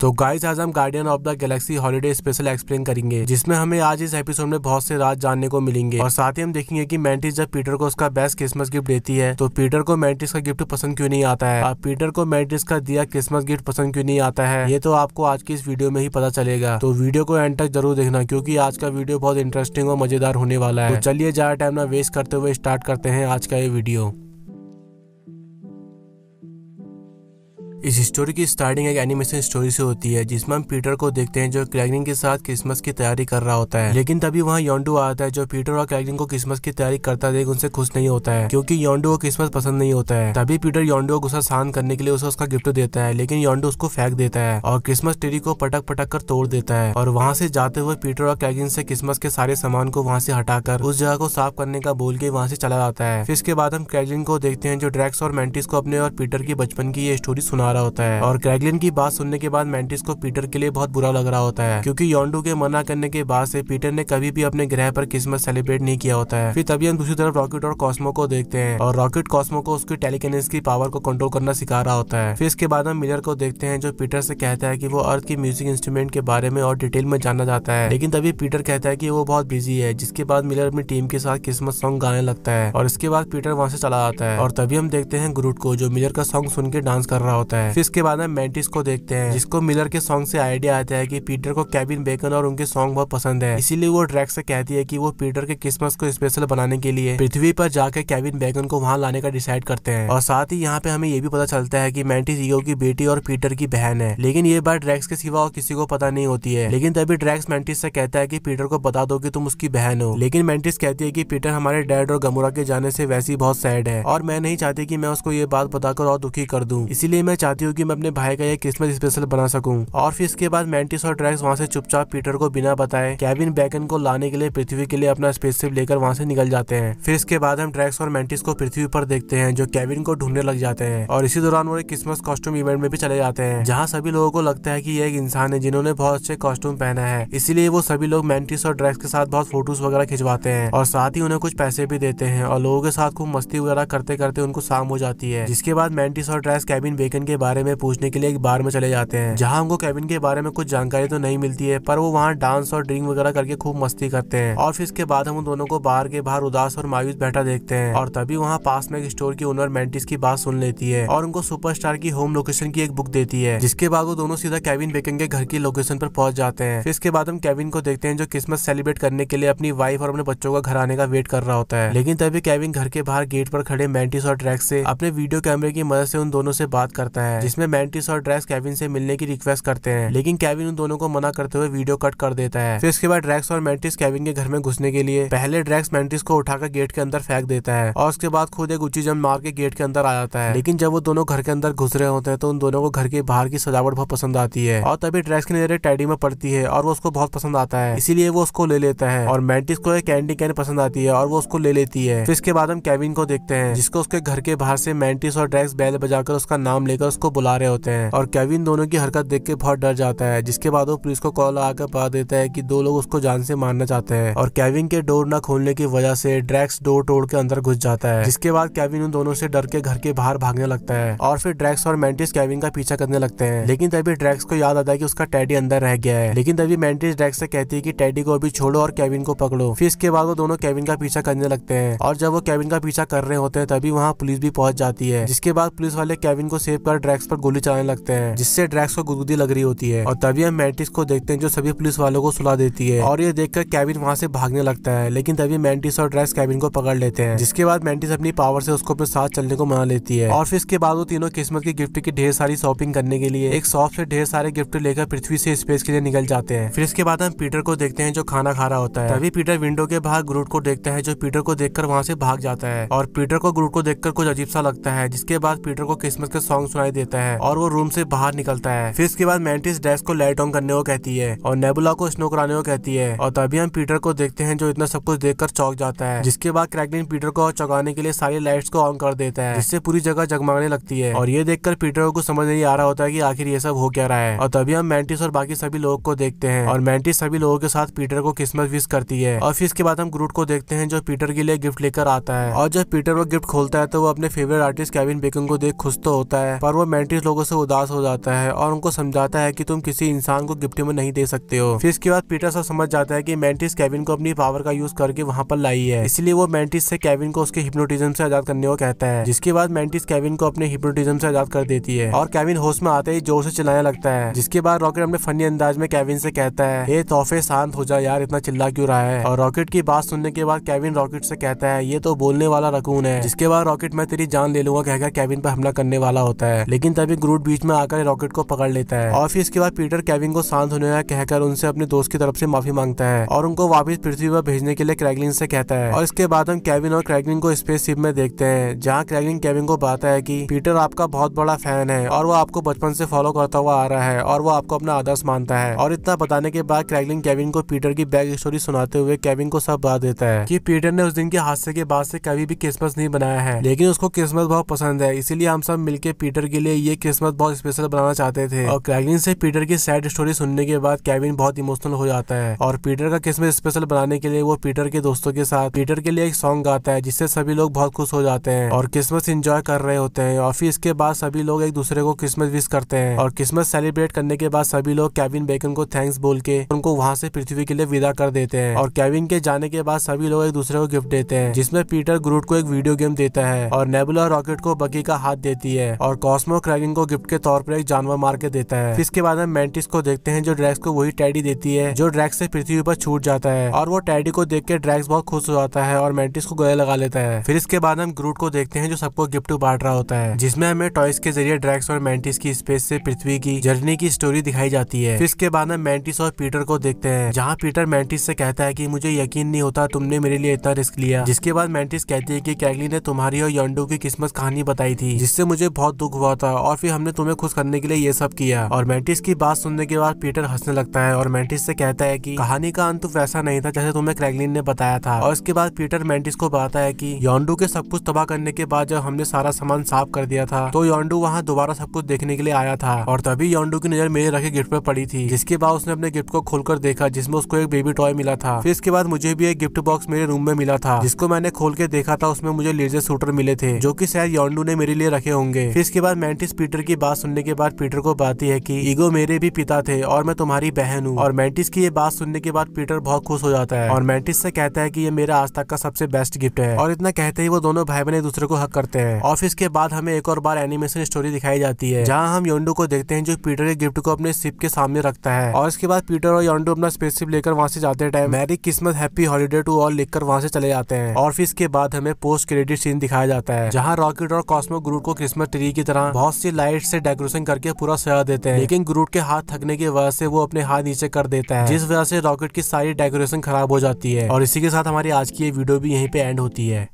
तो गाइस आज हम guardian of the galaxy holiday special explain करेंगे जिसमें हमें आज इस एपिसोड में बहुत से राज जानने को मिलेंगे और साथ ही हम देखेंगे कि मेंटिस जब पीटर को उसका बेस्ट क्रिसमस गिफ्ट देती है तो पीटर को मेंटिस का गिफ्ट पसंद क्यों नहीं आता है पीटर को मेंटिस का दिया क्रिसमस गिफ्ट पसंद क्यों नहीं आता है ये तो आपको आज की इस वीडियो में ही पता चलेगा तो वीडियो को एंड तक जरूर देखना क्यूँकी आज का वीडियो बहुत इंटरेस्टिंग और मजेदार होने वाला है तो चलिए ज्यादा टाइम ना वेस्ट करते हुए स्टार्ट करते हैं आज का ये वीडियो इस स्टोरी की स्टार्टिंग एक एनिमेशन स्टोरी से होती है जिसमें हम पीटर को देखते हैं जो क्रैगनिंग के साथ क्रिसमस की तैयारी कर रहा होता है लेकिन तभी वहाँ योंडू आता है जो पीटर और क्रैगनिंग को क्रिसमस की तैयारी करता देख उनसे खुश नहीं होता है क्योंकि योंडू को क्रिसमस पसंद नहीं होता है तभी पीटर योंडू को गुस्सा शांत करने के लिए उसे उसका गिफ्ट देता है लेकिन योंडू उसको फेंक देता है और क्रिसमस ट्री को पटक पटक कर तोड़ देता है और वहाँ से जाते हुए पीटर और क्रैगनिंग से क्रिसमस के सारे सामान को वहाँ से हटाकर उस जगह को साफ करने का बोल के वहाँ से चला जाता है फिर इसके बाद हम क्रैगनिंग को देखते हैं जो ड्रैक्स और मेंटिस को अपने और पीटर की बचपन की ये स्टोरी सुना आ रहा होता है और क्रैगलिन की बात सुनने के बाद मेंटिस को पीटर के लिए बहुत बुरा लग रहा होता है क्योंकि योंडू के मना करने के बाद से पीटर ने कभी भी अपने ग्रह पर क्रिसमस सेलिब्रेट नहीं किया होता है फिर तभी हम दूसरी तरफ रॉकेट और कॉस्मो को देखते हैं और रॉकेट कॉस्मो को उसकी टेलीकेनिस की पावर को कंट्रोल करना सिखा रहा होता है फिर इसके बाद हम मिलर को देखते हैं जो पीटर से कहता है की वो अर्थ की म्यूजिक इंस्ट्रूमेंट के बारे में और डिटेल में जाना जाता है लेकिन तभी पीटर कहता है की वो बहुत बिजी है जिसके बाद मिलर अपनी टीम के साथ क्रिसमस सॉन्ग गाने लगता है और इसके बाद पीटर वहाँ से चला आता है और तभी हम देखते हैं ग्रुट को जो मिलर का सॉन्ग सुन के डांस कर रहा होता है है फिर इसके बाद हम मेंटिस को देखते हैं जिसको मिलर के सॉन्ग से आइडिया आता है कि पीटर को कैबिन बेकन और उनके सॉन्ग बहुत पसंद है इसीलिए वो ड्रैक से कहती है कि वो पीटर के क्रिसमस को स्पेशल बनाने के लिए पृथ्वी पर जाकर कैबिन बेकन को वहाँ लाने का डिसाइड करते हैं और साथ ही यहाँ पे हमें ये भी पता चलता है की मेंटिस ईगो की बेटी और पीटर की बहन है लेकिन ये बात ड्रैक्स के सिवा और किसी को पता नहीं होती है लेकिन तभी ड्रैक्स मेंटिस से कहता है की पीटर को बता दो की तुम उसकी बहन हो लेकिन मेंटिस कहती है की पीटर हमारे डैड और गमोरा के जाने से वैसी बहुत सैड है और मैं नहीं चाहती की मैं उसको ये बात बताकर और दुखी कर दूँ इसलिए मैं चाहती हूँ कि मैं अपने भाई का यह क्रिसमस स्पेशल बना सकूँ और फिर इसके बाद मैंटिस और ड्रैक्स वहाँ से चुपचाप पीटर को बिना बताए कैबिन बैकन को लाने के लिए पृथ्वी के लिए अपना स्पेसशिप लेकर वहाँ से निकल जाते हैं फिर इसके बाद हम ड्रैक्स और मैंटिस को पृथ्वी पर देखते हैं जो कैबिन को ढूंढने लग जाते हैं और इसी दौरान वो एक क्रिसमस कॉस्ट्यूम इवेंट में भी चले जाते हैं जहाँ सभी लोगों को लगता है की ये एक इंसान है जिन्होंने बहुत अच्छे कॉस्ट्यूम पहना है इसलिए वो सभी लोग मैंटिस और ड्रैक्स के साथ बहुत फोटोज वगैरह खिंचवाते हैं और साथ ही उन्हें कुछ पैसे भी देते हैं और लोगों के साथ खूब मस्ती वगैरह करते करते उनको शाम हो जाती है जिसके बाद मैंटिस और ड्रैक्स कैबिन बेकन के बारे में पूछने के लिए एक बार में चले जाते हैं जहाँ उनको केविन के बारे में कुछ जानकारी तो नहीं मिलती है पर वो वहाँ डांस और ड्रिंक वगैरह करके खूब मस्ती करते हैं और फिर इसके बाद हम उन दोनों को बाहर के बाहर उदास और मायूस बैठा देखते हैं और तभी वहाँ पास में एक स्टोर की ओनर मेंटिस की बात सुन लेती है और उनको सुपरस्टार की होम लोकेशन की एक बुक देती है जिसके बाद वो दोनों सीधा केविन बेकन के घर की लोकेशन पर पहुंच जाते हैं फिर इसके बाद हम केविन को देखते हैं जो क्रिसमस सेलिब्रेट करने के लिए अपनी वाइफ और अपने बच्चों का घर आने का वेट कर रहा होता है लेकिन तभी केविन घर के बाहर गेट पर खड़े मेंटिस और ट्रैक से अपने वीडियो कैमरे की मदद से उन दोनों से बात करता है है जिसमें मैंटिस और ड्रैक्स कैबिन से मिलने की रिक्वेस्ट करते हैं लेकिन कैबिन उन दोनों को मना करते हुए वीडियो कट कर देता है फिर इसके बाद ड्रैक्स और मैंटिस कैविन के घर में घुसने के लिए पहले ड्रैक्स मैंटिस को उठाकर गेट के अंदर फेंक देता है और उसके बाद खुद एक ऊंची जम मार के गेट के अंदर आ जाता है लेकिन जब वो दोनों घर के अंदर घुस रहे होते हैं तो उन दोनों को घर के बाहर की सजावट बहुत पसंद आती है और तभी ड्रैक्स की नजर टैडी में पड़ती है और वो उसको बहुत पसंद आता है इसीलिए वो उसको ले लेता है और मैंटिस को एक कैंडी कैन पसंद आती है और वो उसको ले लेती है फिर इसके बाद हम कैबिन को देखते हैं जिसको उसके घर के बाहर से मैंटिस और ड्रैक्स बैल बजाकर उसका नाम लेकर को बुला रहे होते हैं और केविन दोनों की हरकत देख के बहुत डर जाता है जिसके बाद वो पुलिस को कॉल आकर पा देता है की दो लोग उसको जान से मारना चाहते हैं और केविन के डोर न खोलने की वजह से ड्रैक्स डोर तोड़ के अंदर घुस जाता है जिसके बाद केविन उन दोनों से डर के घर के बाहर भागने लगता है और फिर ड्रैक्स और मेंटिस केविन का पीछा करने लगते हैं लेकिन तभी ड्रैक्स को याद आता है की उसका टैडी अंदर रह गया है लेकिन तभी मेंटिस ड्रैक्स से कहती है की टैडी को अभी छोड़ो और केविन को पकड़ो फिर इसके बाद वो दोनों केविन का पीछा करने लगते हैं और जब वो केविन का पीछा कर रहे होते हैं तभी वहाँ पुलिस भी पहुंच जाती है जिसके बाद पुलिस वाले केविन को सेव कर ड्रैक्स पर गोली चलाने लगते हैं जिससे ड्रैक्स को गुदगुदी लग रही होती है और तभी हम मैंटिस को देखते हैं जो सभी पुलिस वालों को सुला देती है और ये देखकर कैबिन वहाँ से भागने लगता है लेकिन तभी मैंटिस और ड्रैक्स कैबिन को पकड़ लेते हैं जिसके बाद मैंटिस अपनी पावर से उसको अपने साथ चलने को मना लेती है और फिर इसके बाद वो तीनों किस्मत की गिफ्ट की ढेर सारी शॉपिंग करने के लिए एक शॉप से ढेर सारे गिफ्ट लेकर पृथ्वी से स्पेस के लिए निकल जाते हैं फिर इसके बाद हम पीटर को देखते हैं जो खाना खा रहा होता है तभी पीटर विंडो के बाहर ग्रूट को देखता है जो पीटर को देखकर वहाँ से भाग जाता है और पीटर को ग्रूट को देखकर कुछ अजीब सा लगता है जिसके बाद पीटर को किस्मत के सॉन्ग सुनाई देता है और वो रूम से बाहर निकलता है फिर इसके बाद मेंटिस डेस्क को लाइट ऑन करने को कहती है और नेबुला को स्नो कराने को कहती है और तभी हम पीटर को देखते हैं जो इतना सब कुछ देख चौक जाता है जिसके बाद क्रैकलिन पीटर को चौकाने के लिए सारी लाइट्स को ऑन कर देता है जिससे पूरी जगह जगमगाने लगती है और ये देखकर पीटर को समझ नहीं आ रहा होता है की आखिर ये सब हो क्या रहा है और तभी हम मेंटिस और बाकी सभी लोगों को देखते हैं और मेंटिस सभी लोगों के साथ पीटर को किस्मत विश करती है और फिर इसके बाद हम ग्रूट को देखते हैं जो पीटर के लिए गिफ्ट लेकर आता है और जब पीटर वो गिफ्ट खोलता है तो वो अपने फेवरेट आर्टिस्ट कैविन बेकन को देख खुश तो होता है पर वो मेंटिस लोगों से उदास हो जाता है और उनको समझाता है कि तुम किसी इंसान को गिफ्ट में नहीं दे सकते हो फिर इसके बाद पीटर सब समझ जाता है कि मेंटिस केविन को अपनी पावर का यूज करके वहाँ पर लाई है इसलिए वो मेंटिस से केविन को उसके हिप्नोटिज्म से आजाद करने को कहता है जिसके बाद मेंटिस केविन को अपने हिप्नोटिज्म से आजाद कर देती है और केविन होश में आते ही जोर से चिल्लाने लगता है जिसके बाद रॉकेट अपने फनी अंदाज में केविन से कहता है ये तोहफे शांत हो जा यार इतना चिल्ला क्यों रहा है और रॉकेट की बात सुनने के बाद केविन रॉकेट से कहता है ये तो बोलने वाला रकून है जिसके बाद रॉकेट मैं तेरी जान ले लूंगा कहकर केविन पर हमला करने वाला होता है लेकिन तभी ग्रूट बीच में आकर रॉकेट को पकड़ लेता है और फिर इसके बाद पीटर कैविन को शांत होने का कहकर उनसे अपने दोस्त की तरफ से माफी मांगता है और उनको वापस पृथ्वी पर भेजने के लिए क्रैगलिन से कहता है और इसके बाद हम कैविन और क्रैगलिन को स्पेस शिप में देखते हैं जहाँ क्रैगलिन कैविन को बताता है की पीटर आपका बहुत बड़ा फैन है और वो आपको बचपन से फॉलो करता हुआ आ रहा है और वो आपको अपना आदर्श मानता है और इतना बताने के बाद क्रैगलिन कैविन को पीटर की बैक स्टोरी सुनाते हुए कैविन को सब बात देता है की पीटर ने उस दिन के हादसे के बाद से कभी भी क्रिसमस नहीं बनाया है लेकिन उसको क्रिसमस बहुत पसंद है इसीलिए हम सब मिलकर पीटर की के लिए ये क्रिसमस बहुत स्पेशल बनाना चाहते थे और क्रैगलिन से पीटर की सैड स्टोरी सुनने के बाद कैविन बहुत इमोशनल हो जाता है और पीटर का क्रिसमस स्पेशल बनाने के लिए वो पीटर के दोस्तों के साथ पीटर के लिए एक सॉन्ग गाता है जिससे सभी लोग बहुत खुश हो जाते हैं और क्रिसमस इंजॉय कर रहे होते हैं और फिर इसके बाद सभी लोग एक दूसरे को क्रिसमस विश करते हैं और क्रिसमस सेलिब्रेट करने के बाद सभी लोग कैविन बेकन को थैंक्स बोल के उनको वहाँ से पृथ्वी के लिए विदा कर देते हैं और कैविन के जाने के बाद सभी लोग एक दूसरे को गिफ्ट देते हैं जिसमें पीटर ग्रूट को एक वीडियो गेम देता है और नेबुला रॉकेट को बकी का हाथ देती है और कॉस्मो कॉस्मो क्रैगिन को गिफ्ट के तौर पर एक जानवर मार के देता है इसके बाद हम मेंटिस को देखते हैं जो ड्रैक्स को वही टैडी देती है जो ड्रैक्स से पृथ्वी पर छूट जाता है और वो टैडी को देख के ड्रैक्स बहुत खुश हो जाता है और मेंटिस को गले लगा लेता है फिर इसके बाद हम ग्रूट को देखते हैं जो सबको गिफ्ट बांट रहा होता है जिसमें हमें टॉयस के जरिए ड्रैक्स और मेंटिस की स्पेस से पृथ्वी की जर्नी की स्टोरी दिखाई जाती है फिर इसके बाद हम मेंटिस और पीटर को देखते हैं जहाँ पीटर मेंटिस से कहता है की मुझे यकीन नहीं होता तुमने मेरे लिए इतना रिस्क लिया जिसके बाद मेंटिस कहती है की कैगली ने तुम्हारी और योंडो की किस्मत कहानी बताई थी जिससे मुझे बहुत दुख हुआ था और फिर हमने तुम्हें खुश करने के लिए ये सब किया और मेंटिस की बात सुनने के बाद पीटर हंसने लगता है और मेंटिस से कहता है की कहानी का अंत वैसा नहीं था जैसे तुम्हें क्रैगलिन ने बताया था और इसके बाद पीटर मेंटिस को बताता है की योंडू के सब कुछ तबाह करने के बाद जब हमने सारा सामान साफ कर दिया था तो योंडू वहाँ दोबारा सब कुछ देखने के लिए आया था और तभी योंडू की नजर मेरे रखे गिफ्ट पर पड़ी थी जिसके बाद उसने अपने गिफ्ट को खोलकर देखा जिसमें उसको एक बेबी टॉय मिला था फिर इसके बाद मुझे भी एक गिफ्ट बॉक्स मेरे रूम में मिला था जिसको मैंने खोल के देखा था उसमें मुझे लेजर सूटर मिले थे जो की शायद योंडू ने मेरे लिए रखे होंगे फिर इसके बाद मैंटिस पीटर की बात सुनने के बाद पीटर को बताती है कि ईगो मेरे भी पिता थे और मैं तुम्हारी बहन हूँ और मैंटिस की ये बात सुनने के बाद पीटर बहुत खुश हो जाता है और मैंटिस से कहता है कि ये मेरा आज तक का सबसे बेस्ट गिफ्ट है और इतना कहते ही वो दोनों भाई बहन एक दूसरे को हक करते हैं और के बाद हमें एक और बार एनिमेशन स्टोरी दिखाई जाती है जहाँ हम योंडो को देखते हैं जो पीटर के गिफ्ट को अपने सिप के सामने रखता है और इसके बाद पीटर और योंडो अपना स्पेसशिप लेकर वहाँ से जाते टाइम मैरी किस्मत हैप्पी हॉलीडे टू ऑल लिखकर वहाँ से चले जाते हैं और फिर इसके बाद हमें पोस्ट क्रेडिट सीन दिखाया जाता है जहाँ रॉकेट और कॉस्मो ग्रुप को क्रिसमस ट्री की तरह बहुत सी लाइट से डेकोरेशन करके पूरा सजा देते हैं लेकिन ग्रूट के हाथ थकने की वजह से वो अपने हाथ नीचे कर देता है जिस वजह से रॉकेट की सारी डेकोरेशन खराब हो जाती है और इसी के साथ हमारी आज की ये वीडियो भी यहीं पे एंड होती है